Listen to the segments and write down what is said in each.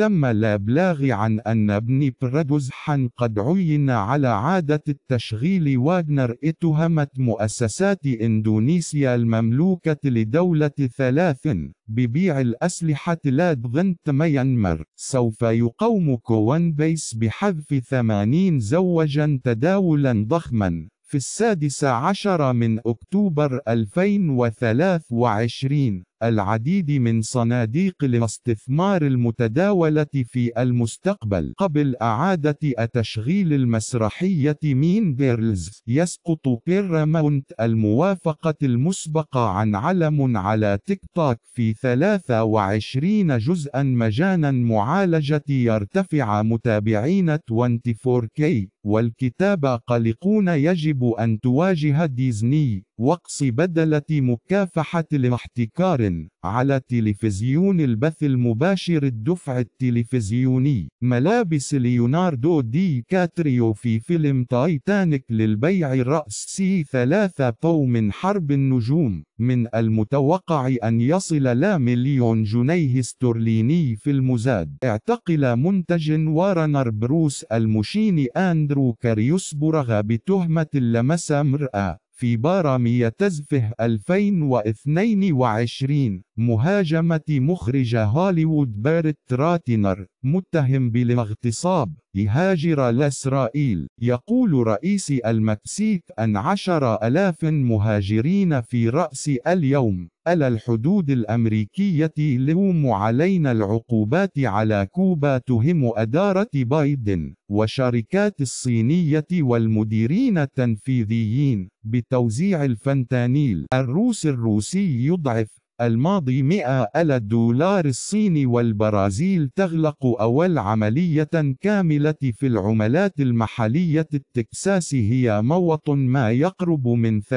تم الإبلاغ عن أن ابن برادوزحان قد عين على عادة التشغيل واغنر اتهمت مؤسسات إندونيسيا المملوكة لدولة ثلاث ببيع الأسلحة لادغنت ميانمر سوف يقوم كوان بيس بحذف ثمانين زوجا تداولا ضخما في السادس عشر من أكتوبر 2023 العديد من صناديق الاستثمار المتداولة في المستقبل قبل إعادة تشغيل المسرحية مين بيرلز يسقط بيرامونت الموافقة المسبقة عن علم على تيك توك في 23 جزءا مجانا معالجة يرتفع متابعين 24K والكتاب قلقون يجب أن تواجه ديزني وقص بدلة مكافحة الاحتكار على تلفزيون البث المباشر الدفع التلفزيوني ملابس ليوناردو دي كاتريو في فيلم تايتانيك للبيع رأسي ثلاثة بو من حرب النجوم من المتوقع أن يصل لا مليون جنيه استرليني في المزاد اعتقل منتج وارنر بروس المشين أندرو كريوسبرغ بتهمة لمس امرأة في بارامية تزفه 2022 مهاجمة مخرج هوليوود بارت راتنر متهم بالاغتصاب لهاجر لإسرائيل يقول رئيس المكسيك أن عشر ألاف مهاجرين في رأس اليوم على الحدود الأمريكية لوم علينا العقوبات على كوبا تهم أدارة بايدن وشركات الصينية والمديرين التنفيذيين بتوزيع الفنتانيل الروس الروسي يضعف الماضي 100 ألا دولار الصيني والبرازيل تغلق أول عملية كاملة في العملات المحلية التكساس هي موط ما يقرب من 30%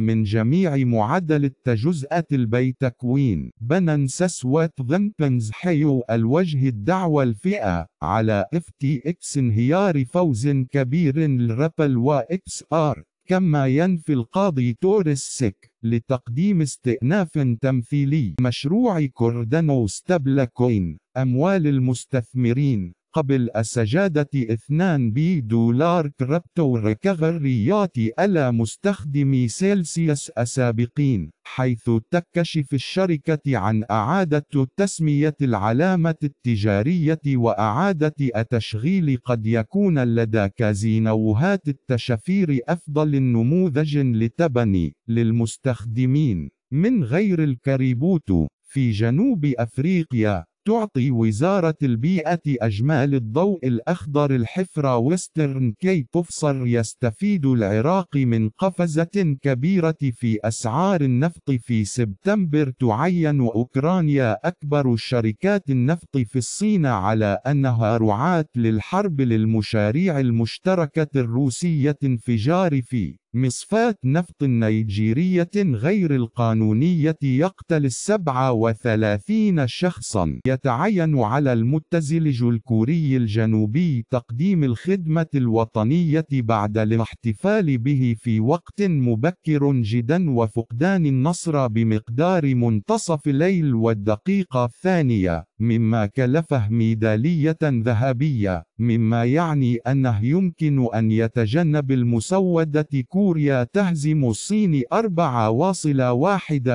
من جميع معدل التجزئة البيتكوين تكوين سسوات وتضمبنز حيو الوجه الدعوة الفئة على FTX انهيار فوز كبير للربل و XR كما ينفي القاضي توريس سيك لتقديم استئناف تمثيلي مشروع كوردانو ستابلا كوين أموال المستثمرين قبل السجادة 2 بي دولار كريبتو ريكفريات على مستخدمي سيلسيوس السابقين حيث تكشف الشركة عن إعادة تسمية العلامة التجارية وإعادة التشغيل قد يكون لدى كازينوهات التشفير أفضل نموذج لتبني للمستخدمين من غير الكريبوتو في جنوب أفريقيا تعطي وزارة البيئة أجمال الضوء الأخضر الحفرة ويسترن كي أوفسر يستفيد العراق من قفزة كبيرة في أسعار النفط في سبتمبر تعين أوكرانيا أكبر شركات النفط في الصين على أنها رعاة للحرب للمشاريع المشتركة الروسية انفجار في مصفاة نفط نيجيرية غير القانونية يقتل السبعة وثلاثين شخصا يتعين على المتزلج الكوري الجنوبي تقديم الخدمة الوطنية بعد الاحتفال به في وقت مبكر جدا وفقدان النصر بمقدار منتصف الليل والدقيقة الثانية مما كلفه ميدالية ذهبية، مما يعني أنه يمكن أن يتجنب المسودة كوريا تهزم الصين 4.1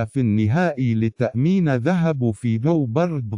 في النهائي لتأمين ذهب في دو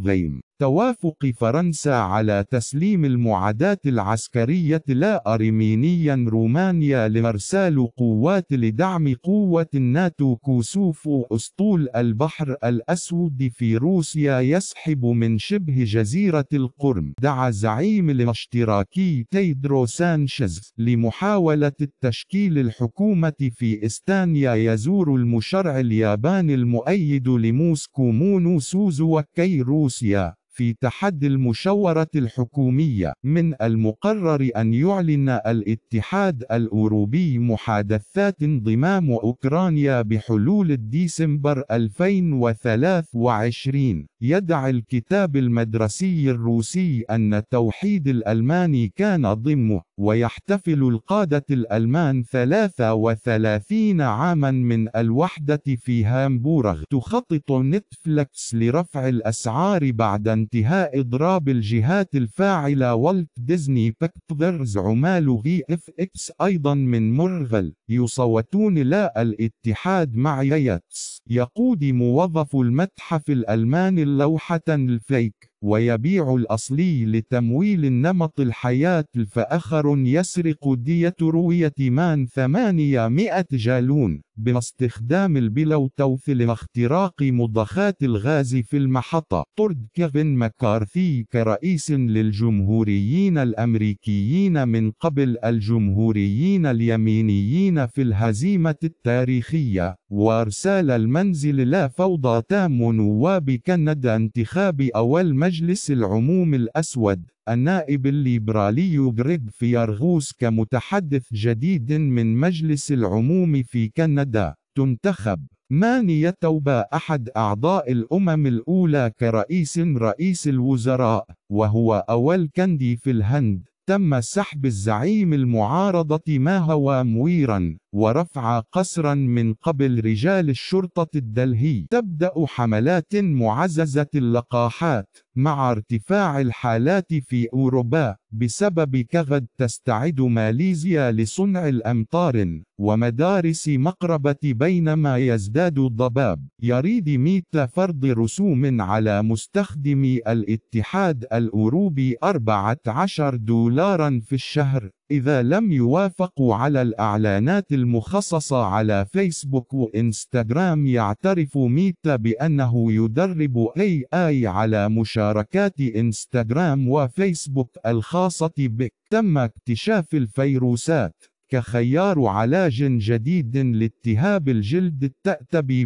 غيم. توافق فرنسا على تسليم المعاداة العسكرية لا أرمينيا رومانيا لإرسال قوات لدعم قوة الناتو كوسوف أسطول البحر الأسود في روسيا يسحب من شبه جزيرة القرم دعا زعيم الاشتراكي تيدرو سانشيز لمحاولة التشكيل الحكومة في إستانيا يزور المشرع الياباني المؤيد لموسكو مونو سوزوكي روسيا في تحدي المشورة الحكومية من المقرر أن يعلن الاتحاد الأوروبي محادثات انضمام أوكرانيا بحلول ديسمبر 2023 يدعي الكتاب المدرسي الروسي أن التوحيد الألماني كان ضمه ويحتفل القادة الألمان 33 عاما من الوحدة في هامبورغ تخطط نتفلكس لرفع الأسعار بعد انتهاء إضراب الجهات الفاعلة والت ديزني بيكتشرز عمال في اف اكس أيضا من مورفل يصوتون لا الاتحاد مع ييتس يقود موظف المتحف الألمان اللوحة الفيك ويبيع الأصلي لتمويل النمط الحياة الفأخر يسرق دية روية مان 800 جالون باستخدام البلوتوث لاختراق مضخات الغاز في المحطة. طرد كيفن مكارثي كرئيس للجمهوريين الأمريكيين من قبل الجمهوريين اليمينيين في الهزيمة التاريخية، وارسال المنزل لا فوضى تام نواب كندا انتخاب أول مجلس العموم الأسود. النائب الليبرالي غريغ فيارغوس كمتحدث جديد من مجلس العموم في كندا تنتخب ماني توبا أحد أعضاء الأمم الأولى كرئيس رئيس الوزراء وهو أول كندي في الهند تم سحب الزعيم المعارضة ماهوا مويرا ورفع قسرا من قبل رجال الشرطة الدلهي تبدأ حملات معززة اللقاحات مع ارتفاع الحالات في أوروبا بسبب كغد تستعد ماليزيا لصنع الأمطار ومدارس مقربة بينما يزداد الضباب يريد ميت فرض رسوم على مستخدمي الاتحاد الأوروبي 14 دولارا في الشهر إذا لم يوافقوا على الإعلانات المخصصة على فيسبوك وإنستغرام يعترف ميتا بأنه يدرب أي آي على مشاركات إنستغرام وفيسبوك الخاصة بك تم اكتشاف الفيروسات كخيار علاج جديد لالتهاب الجلد التأتبي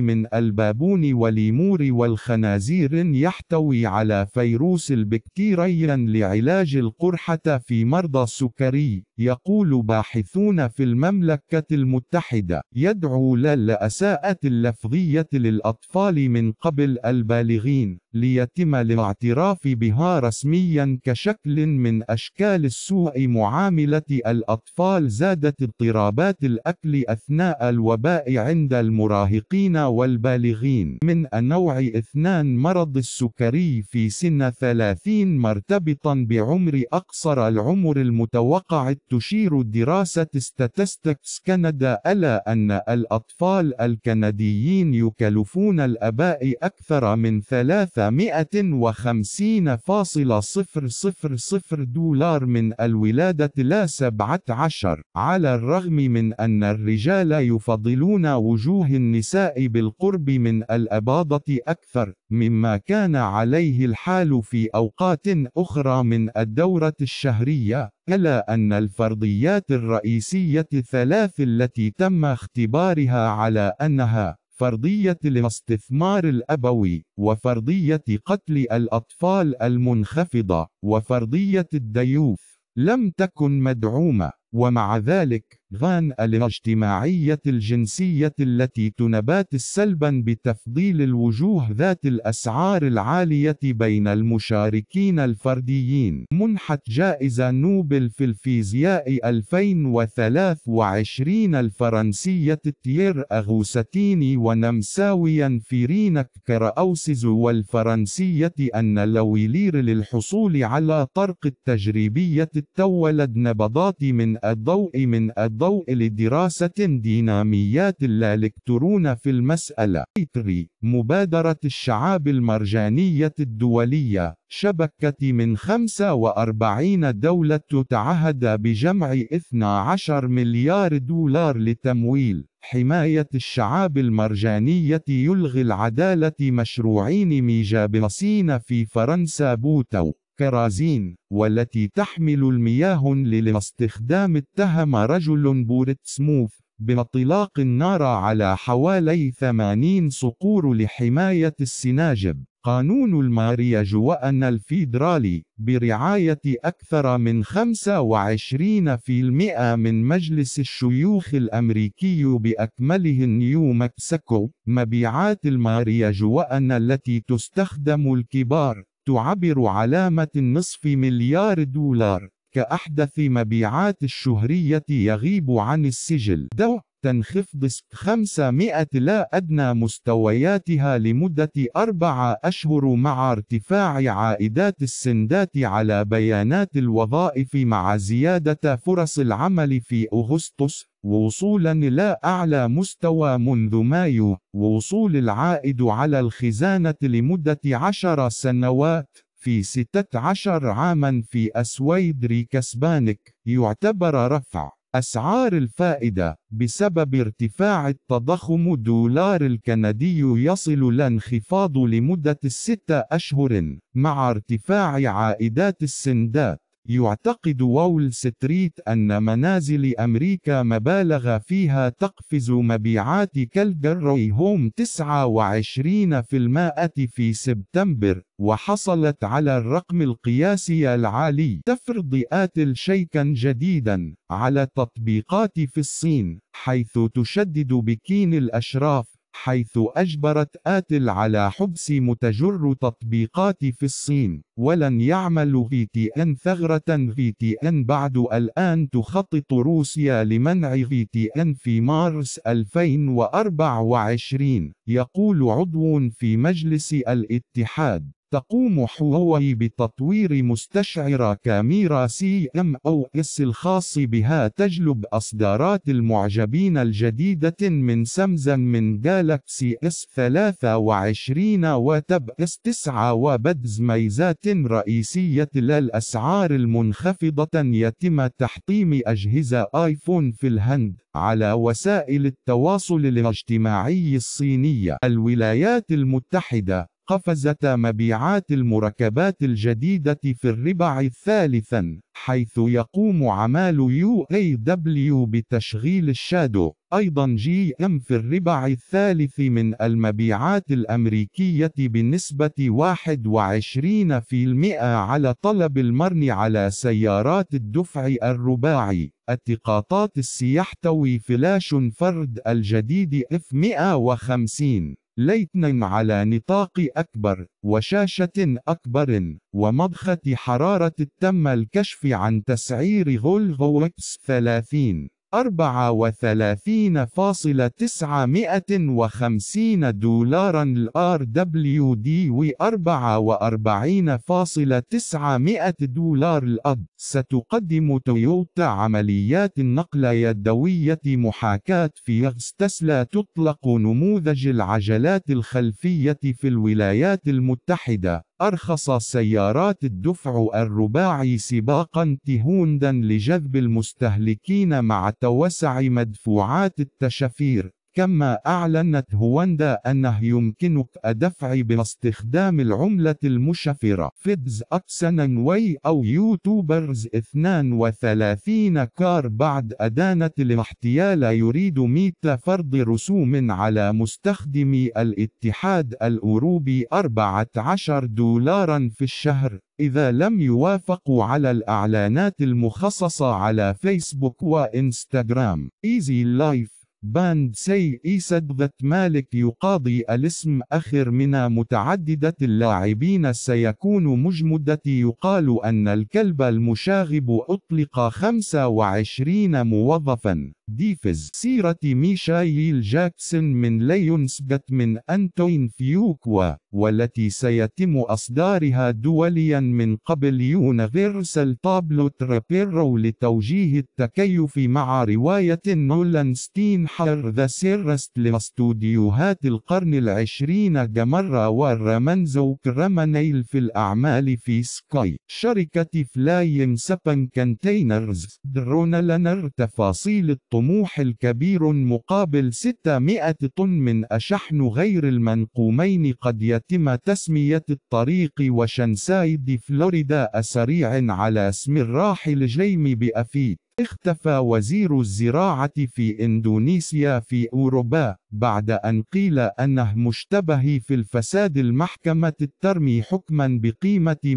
من البابون وليمور والخنازير يحتوي على فيروس البكتيريا لعلاج القرحة في مرضى السكري يقول باحثون في المملكة المتحدة يدعو للأساءة اللفظية للأطفال من قبل البالغين ليتم الاعتراف بها رسميا كشكل من أشكال السوء معاملة الأطفال زادت اضطرابات الأكل أثناء الوباء عند المراهقين والبالغين من النوع اثنان مرض السكري في سن ثلاثين مرتبطا بعمر أقصر العمر المتوقع تشير دراسة ستاتستكس كندا إلى أن الأطفال الكنديين يكلفون الآباء أكثر من 350.000 دولار من الولادة لا 17 على الرغم من أن الرجال يفضلون وجوه النساء بالقرب من الأباضة أكثر مما كان عليه الحال في أوقات أخرى من الدورة الشهرية، إلا أن الفرضيات الرئيسية الثلاث التي تم اختبارها على أنها فرضية الاستثمار الأبوي، وفرضية قتل الأطفال المنخفضة، وفرضية الديوث، لم تكن مدعومة، ومع ذلك غان الاجتماعية الجنسية التي تنبات سلبا بتفضيل الوجوه ذات الأسعار العالية بين المشاركين الفرديين منحت جائزة نوبل في الفيزياء 2023 الفرنسية تيير أغوستيني ونمساويا فيرينك كراوسز والفرنسية أن لويلير للحصول على طرق التجريبية تولد نبضات من الضوء من الضوء ضوء لدراسة ديناميات الإلكترون في المسألة. مبادرة الشعاب المرجانية الدولية شبكة من 45 دولة تعهد بجمع 12 مليار دولار لتمويل حماية الشعاب المرجانية يلغي العدالة مشروعين ميجابسين في فرنسا بوتو كرازين والتي تحمل المياه للاستخدام اتهم رجل بورتسموث باطلاق النار على حوالي 80 صقور لحماية السناجب قانون الماريجوانا الفيدرالي برعاية أكثر من 25% من مجلس الشيوخ الأمريكي بأكمله نيو مكسيكو مبيعات الماريجوانا التي تستخدم الكبار تعبر علامة نصف مليار دولار كأحدث مبيعات الشهرية يغيب عن السجل دو تنخفض 500 لا أدنى مستوياتها لمدة أربعة أشهر مع ارتفاع عائدات السندات على بيانات الوظائف مع زيادة فرص العمل في أغسطس وصولا إلى أعلى مستوى منذ مايو وصول العائد على الخزانة لمدة عشر سنوات في 16 عاما في أسويد ريكسبانك يعتبر رفع أسعار الفائدة بسبب ارتفاع التضخم الدولار الكندي يصل الانخفاض لمدة ستة أشهر مع ارتفاع عائدات السندات يعتقد وول ستريت أن منازل أمريكا مبالغ فيها تقفز مبيعات كالجروي هوم 29% في سبتمبر، وحصلت على الرقم القياسي العالي تفرض آتل شيكا جديدا على التطبيقات في الصين، حيث تشدد بكين الأشراف حيث أجبرت آتل على حبس متجر تطبيقات في الصين ولن يعمل في تي ان ثغرة في تي ان بعد الآن تخطط روسيا لمنع في تي ان في مارس 2024 يقول عضو في مجلس الاتحاد تقوم هواوي بتطوير مستشعر كاميرا سي ام او اس الخاص بها تجلب اصدارات المعجبين الجديدة من سامسونج من جالاكسي اس 23 وتب اس 9 وبدز ميزات رئيسية للاسعار المنخفضة يتم تحطيم اجهزة ايفون في الهند على وسائل التواصل الاجتماعي الصينية الولايات المتحدة قفزت مبيعات المركبات الجديدة في الربع الثالث حيث يقوم عمال يو اي دبليو بتشغيل الشادو. أيضا جي ام في الربع الثالث من المبيعات الأمريكية بنسبة 21% على طلب المرن على سيارات الدفع الرباعي. التقاطات السيحتوي فلاش فرد الجديد F150 ليتنا على نطاق أكبر وشاشة أكبر ومضخة حرارة تم الكشف عن تسعير إكس 30 34.950 دولارا الار دبليو دي و 44.900 دولار الأب ستقدم تويوتا عمليات النقل يدوية محاكاة في تسلا تطلق نموذج العجلات الخلفية في الولايات المتحدة أرخص سيارات الدفع الرباعي سباقا تهوندا لجذب المستهلكين مع توسع مدفوعات التشفير كما أعلنت هواندا أنه يمكنك الدفع باستخدام العملة المشفرة فيدز أكسن وي أو يوتيوبرز 32 كار بعد أدانة الاحتيال يريد ميتا فرض رسوم على مستخدمي الاتحاد الأوروبي 14 دولارا في الشهر إذا لم يوافقوا على الإعلانات المخصصة على فيسبوك وإنستغرام. إيزي لايف باند سي إيسد ذات مالك يقاضي الاسم أخر من متعددة اللاعبين سيكون مجمدة يقال أن الكلب المشاغب أطلق 25 موظفا ديفز سيرة ميشايل جاكسون من ليونسجت من أنتوين فيوكوا والتي سيتم إصدارها دوليا من قبل يونيفرسال تابلو ترابيرو لتوجيه التكيف مع رواية نولان ستين حر ذا سيرست لاستوديوهات القرن العشرين جمرا ورمنزو كرمانيل في الأعمال في سكاي شركة فلايم سبن كنتينرز لنر تفاصيل الط الطموح الكبير مقابل 600 طن من أشحن غير المنقومين قد يتم تسمية الطريق وشنسايد فلوريدا أسريع على اسم الراحل جيمي بأفيت اختفى وزير الزراعة في إندونيسيا في أوروبا بعد أن قيل أنه مشتبه في الفساد المحكمة الترمي حكما بقيمة 223.8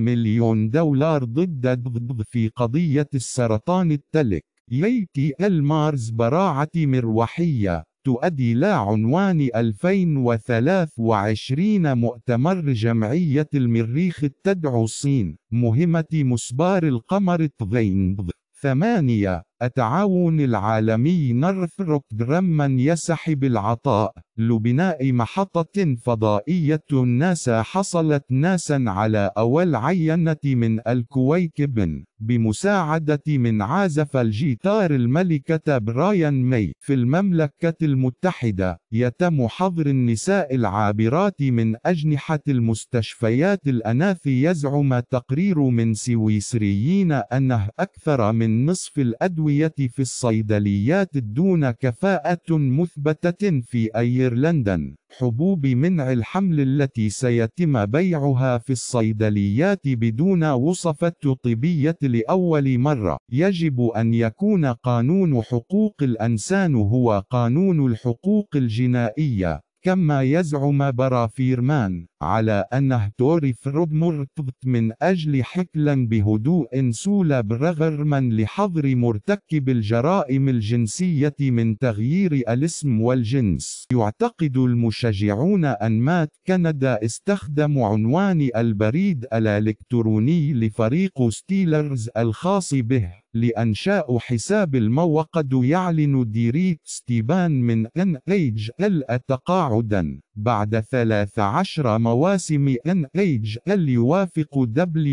مليون دولار ضد في قضية السرطان التلك يلتي المارز براعة مروحية تؤدي إلى عنوان 2023 مؤتمر جمعية المريخ تدعو الصين مهمة مسبار القمر تغينض ثمانية التعاون العالمي نرفع درمان يسحب العطاء لبناء محطة فضائية ناسا حصلت ناسا على أول عينة من الكويكب بمساعدة من عازف الجيتار الملكة برايان مي في المملكة المتحدة يتم حظر النساء العابرات من أجنحة المستشفيات الأناث يزعم تقرير من سويسريين أنه أكثر من نصف الأدوية الأدوية في الصيدليات دون كفاءة مثبتة في أيرلندا. حبوب منع الحمل التي سيتم بيعها في الصيدليات بدون وصفة طبية لأول مرة. يجب أن يكون قانون حقوق الإنسان هو قانون الحقوق الجنائية، كما يزعم برافيرمان. على أنه تعرف رب مرتبط من أجل حكلا بهدوء سول برغرما لحظر مرتكب الجرائم الجنسية من تغيير الاسم والجنس يعتقد المشجعون أن مات كندا استخدم عنوان البريد الإلكتروني لفريق ستيلرز الخاص به لأنشاء حساب الموقع يعلن ديريت ستيبان من ان ايج ال تقاعدا بعد 13 موعد مواسم NHL يوافق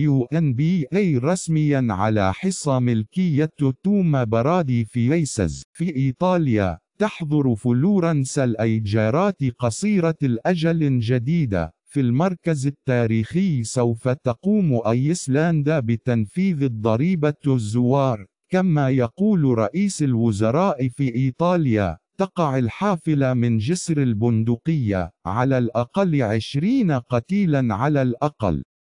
WNBA رسميا على حصة ملكية توما برادي في ريسز في إيطاليا تحظر فلورنس الإيجارات قصيرة الأجل جديدة في المركز التاريخي سوف تقوم أيسلندا بتنفيذ الضريبة الزوار كما يقول رئيس الوزراء في إيطاليا تقع الحافلة من جسر البندقية على الأقل عشرين قتيلا على الأقل